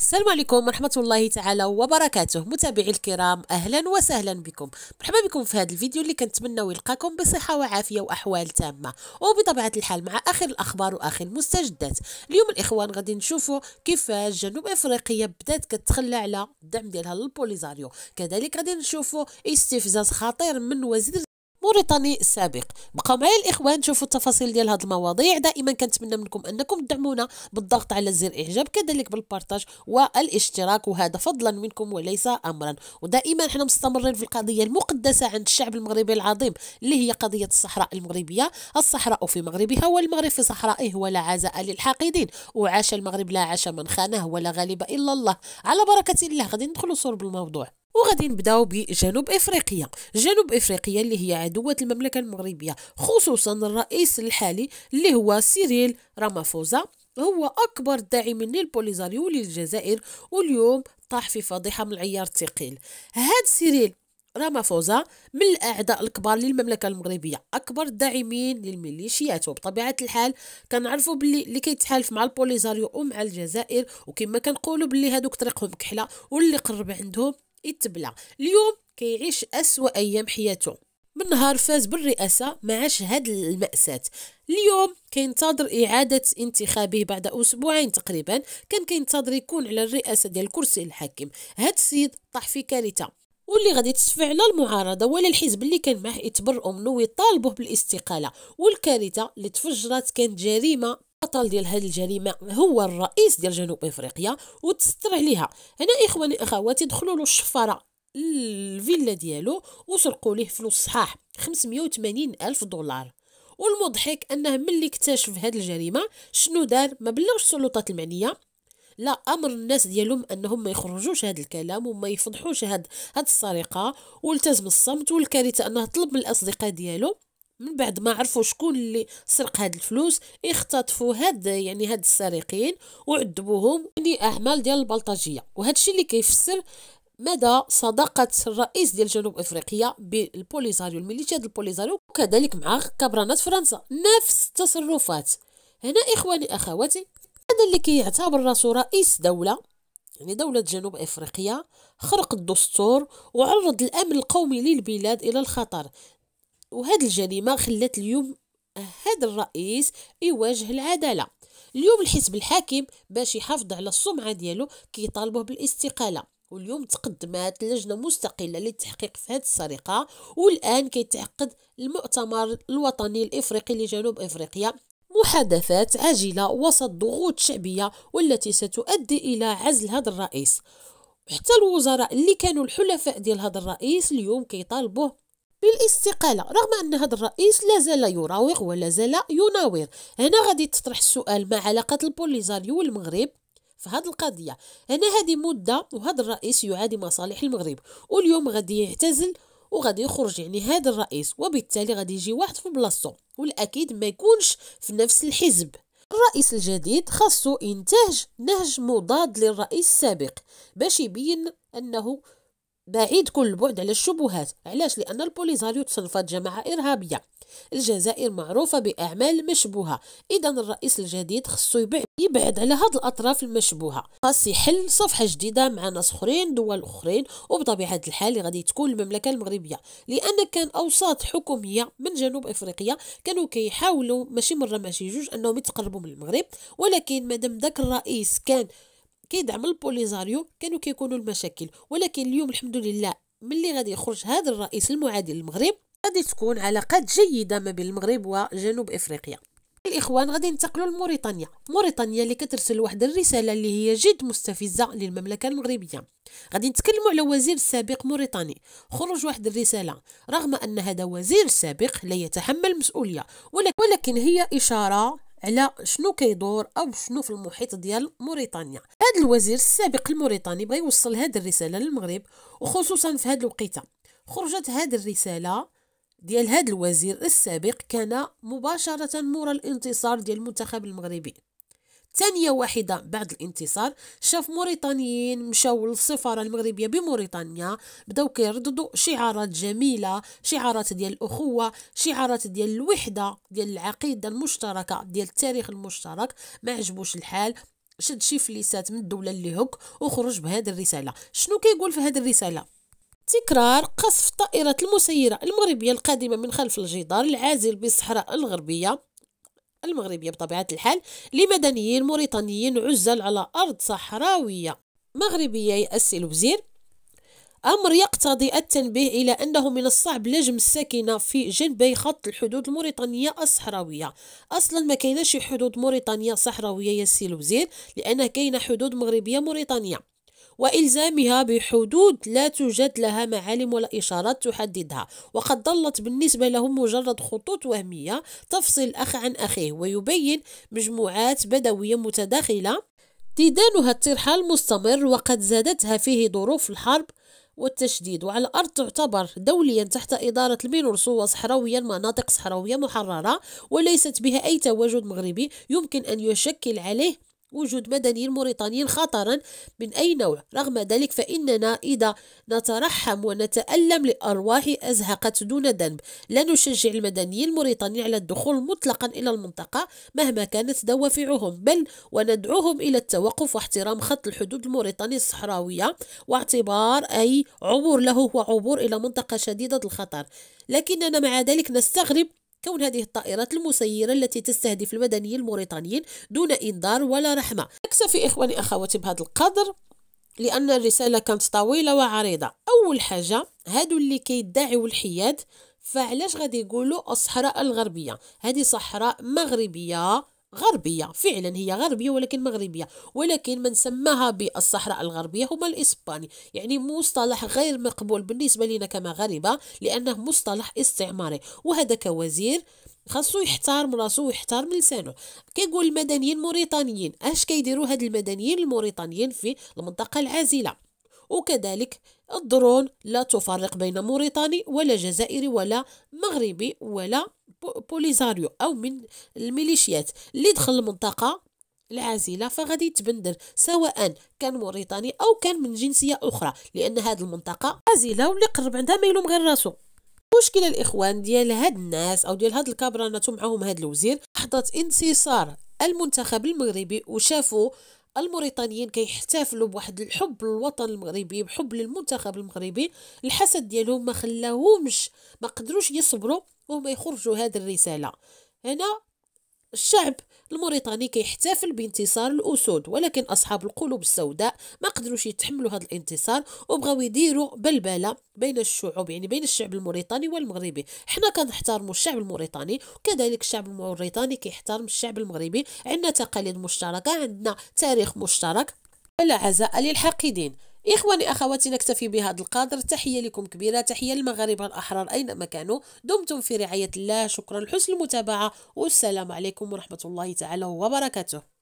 السلام عليكم ورحمة الله تعالى وبركاته متابعي الكرام أهلا وسهلا بكم مرحبا بكم في هذا الفيديو اللي كنتمنى يلقاكم بصحة وعافية وأحوال تامة وبطبيعة الحال مع آخر الأخبار وآخر المستجدات اليوم الإخوان غادي نشوفوا كيفاش جنوب إفريقيا بدات كتخلى على الدعم ديالها للبوليزاريو كذلك غادي نشوفوا استفزاز خطير من وزير موريتاني السابق بقاو معايا الاخوان شوفوا التفاصيل ديال هاد المواضيع دائما كنتمنى منكم انكم تدعمونا بالضغط على زر الاعجاب كذلك بالبارتاج والاشتراك وهذا فضلا منكم وليس امرا ودائما حنا مستمرين في القضيه المقدسه عند الشعب المغربي العظيم اللي هي قضيه الصحراء المغربيه الصحراء في مغربها والمغرب في صحرائه ولا عزاء للحاقدين وعاش المغرب لا عاش من خانه ولا غالب الا الله على بركه الله غادي ندخلوا صور بالموضوع وغادي نبداو بجنوب افريقيا جنوب افريقيا اللي هي عدوة المملكة المغربية خصوصا الرئيس الحالي اللي هو سيريل رامافوزا هو أكبر داعم للبوليزاريو للجزائر واليوم طاح في فضيحة من العيار الثقيل هاد سيريل رامافوزا من الاعداء الكبار للمملكه المغربيه اكبر الداعمين للميليشيات وبطبيعه الحال كنعرفوا باللي اللي كيتحالف مع البوليزاريو ومع الجزائر وكما كنقولوا باللي هادوك طريقهم كحله واللي قرب عندهم يتبلى اليوم كيعيش أسوأ أيام حياته من نهار فاز بالرئاسة ما عاش هاد المأساة اليوم كينتظر إعادة انتخابه بعد أسبوعين تقريبا كان كينتظر يكون على الرئاسة ديال الكرسي الحاكم هاد السيد طاح في كارثة واللي غادي تشفع لا المعارضه ولا الحزب اللي كان معه يتبرؤوا منه ويطالبوه بالاستقاله والكارثه اللي تفجرت كانت جريمه البطل ديال هذه الجريمه هو الرئيس ديال جنوب افريقيا وتستر عليها هنا اخواني اخواتي دخلوا له الشفره الفيلا ديالو وسرقوا ليه فلوس صحاح 580 الف دولار والمضحك انه ملي اكتشف هذه الجريمه شنو دار ما بلغش السلطات المعنيه لا امر الناس ديالهم انهم ما يخرجوش هذا الكلام وما يفضحوش هاد هاد السرقه والتزم الصمت والكارثه انه طلب من الاصدقاء ديالو من بعد ما عرفوا شكون اللي سرق هاد الفلوس اختطفوا هاد يعني هاد السارقين وعذبوهم يعني اعمال ديال البلطجيه وهذا الشيء اللي كيفسر مدى صداقة الرئيس ديال جنوب أفريقيا بالبوليزاريو الميليشيا ديال البوليزاريو وكذلك مع كبرانات فرنسا نفس التصرفات هنا إخواني أخواتي هذا اللي كيعتبر راسو رئيس دولة يعني دولة جنوب أفريقيا خرق الدستور وعرض الأمن القومي للبلاد إلى الخطر وهذه الجريمة خلت اليوم هذا الرئيس يواجه العدالة اليوم الحزب الحاكم باش يحافظ على السمعة ديالو كيطالبوه بالاستقالة واليوم تقدمات لجنة مستقلة للتحقيق في هذه السرقة والآن كيتعقد المؤتمر الوطني الإفريقي لجنوب إفريقيا محادثات عاجلة وسط ضغوط شعبية والتي ستؤدي إلى عزل هذا الرئيس حتى الوزراء اللي كانوا الحلفاء ديال هذا الرئيس اليوم كيطالبوه بالاستقالة رغم أن هذا الرئيس لا زال يراوغ ولا زال يناور هنا غادي تطرح السؤال ما علاقة البوليزاريو والمغرب في هذه القضية هنا هذه مدة وهذا الرئيس يعادي مصالح المغرب واليوم غادي يعتزل وغادي يخرج يعني هذا الرئيس وبالتالي غادي يجي واحد في بلاصتو والاكيد ما يكونش في نفس الحزب الرئيس الجديد خاصو ينتهج نهج مضاد للرئيس السابق باش يبين انه بعيد كل البعد على الشبهات علاش لان البوليزاريو تصنفت جماعه ارهابيه الجزائر معروفه باعمال مشبوهه اذا الرئيس الجديد خصو يبعد على هاد الاطراف المشبوهه خاص يحل صفحه جديده مع ناس اخرين دول اخرين وبطبيعه الحال غادي تكون المملكه المغربيه لان كان اوساط حكوميه من جنوب افريقيا كانوا كيحاولوا ماشي مره ماشي جوج انهم يتقربوا من المغرب ولكن مادام داك الرئيس كان كيدعم البوليزاريو كانوا كيكونوا المشاكل ولكن اليوم الحمد لله ملي غادي يخرج هذا الرئيس المعادي للمغرب غادي تكون علاقات جيده ما بين المغرب وجنوب افريقيا الاخوان غادي ينتقلوا لموريتانيا موريتانيا اللي كترسل واحد الرساله اللي هي جد مستفزه للمملكه المغربيه غادي نتكلموا على وزير سابق موريتاني خرج واحد الرساله رغم ان هذا وزير سابق لا يتحمل مسؤوليه ولكن هي اشاره على شنو كيدور او شنو في المحيط ديال موريتانيا هذا الوزير السابق الموريتاني بغى يوصل هذه الرساله للمغرب وخصوصا في هذه الوقيته خرجت هذه الرساله ديال هذا الوزير السابق كان مباشره مورا الانتصار ديال المنتخب المغربي ثانية واحدة بعد الانتصار شاف موريتانيين مشاو للسفارة المغربية بموريتانيا بداو كيرددوا شعارات جميلة شعارات ديال الأخوة شعارات ديال الوحدة ديال العقيدة المشتركة ديال التاريخ المشترك ما عجبوش الحال شد شي فليسات من الدولة اللي هك وخرج بهذه الرسالة شنو كيقول في هذه الرسالة تكرار قصف الطائرات المسيرة المغربية القادمة من خلف الجدار العازل بالصحراء الغربية المغربية بطبيعة الحال لمدنيين موريتانيين عزل على أرض صحراوية مغربية يأسي الوزير أمر يقتضي التنبيه إلى أنه من الصعب لجم الساكنة في جنبي خط الحدود الموريتانية الصحراوية أصلا ما كاينش حدود موريتانية صحراوية يا سي الوزير لأن كاينة حدود مغربية موريتانية وإلزامها بحدود لا توجد لها معالم ولا إشارات تحددها وقد ظلت بالنسبة لهم مجرد خطوط وهمية تفصل الأخ عن أخيه ويبين مجموعات بدوية متداخلة ديدانها الترحال مستمر وقد زادتها فيه ظروف الحرب والتشديد وعلى الأرض تعتبر دوليا تحت إدارة المينورسو وصحراويا مناطق صحراوية محررة وليست بها أي تواجد مغربي يمكن أن يشكل عليه وجود مدنيين موريتانيين خطرا من أي نوع رغم ذلك فإننا إذا نترحم ونتألم لأرواح أزهقت دون ذنب لا نشجع المدنيين الموريتانيين على الدخول مطلقا إلى المنطقة مهما كانت دوافعهم بل وندعوهم إلى التوقف واحترام خط الحدود الموريتاني الصحراوية واعتبار أي عبور له هو عبور إلى منطقة شديدة الخطر لكننا مع ذلك نستغرب كون هذه الطائرات المسيرة التي تستهدف المدنيين الموريتانيين دون إنذار ولا رحمة أكتفي إخواني أخواتي بهذا القدر لأن الرسالة كانت طويلة وعريضة أول حاجة هادو اللي كيدعيو الحياد فعلاش غادي يقولوا الصحراء الغربية هذه صحراء مغربية غربية فعلا هي غربية ولكن مغربية ولكن من سماها بالصحراء الغربية هما الإسباني يعني مصطلح غير مقبول بالنسبة لنا كمغاربة لأنه مصطلح استعماري وهذا كوزير خاصو يحترم راسو ويحترم لسانه كيقول المدنيين الموريتانيين اش كيديروا هاد المدنيين الموريتانيين في المنطقه العازله وكذلك الدرون لا تفرق بين موريتاني ولا جزائري ولا مغربي ولا بوليزاريو أو من الميليشيات اللي دخل المنطقة العازله فغادي يتبندر سواء كان موريتاني او كان من جنسيه اخرى لان هذه المنطقه عازله واللي قرب عندها ما يلوم غير راسو مشكله الاخوان ديال هاد الناس او ديال هاد الكابرانات معهم هاد الوزير حضرت انتصار المنتخب المغربي وشافوا الموريتانيين كيحتفلوا بواحد الحب للوطن المغربي بحب للمنتخب المغربي الحسد ديالهم ما خلاهمش ما قدروش يصبروا وهم يخرجوا هذه الرساله هنا الشعب الموريتاني كيحتفل بانتصار الاسود ولكن اصحاب القلوب السوداء ما قدروش يتحملوا هذا الانتصار وبغاو يديروا بلبله بين الشعوب يعني بين الشعب الموريتاني والمغربي حنا كنحترموا الشعب الموريتاني وكذلك الشعب الموريتاني كيحترم الشعب المغربي عندنا تقاليد مشتركه عندنا تاريخ مشترك فلا عزاء للحاقدين إخواني أخواتي نكتفي بهذا القدر تحية لكم كبيرة تحية للمغاربة الأحرار أينما كانوا دمتم في رعاية الله شكرا لحسن المتابعة والسلام عليكم ورحمة الله تعالى وبركاته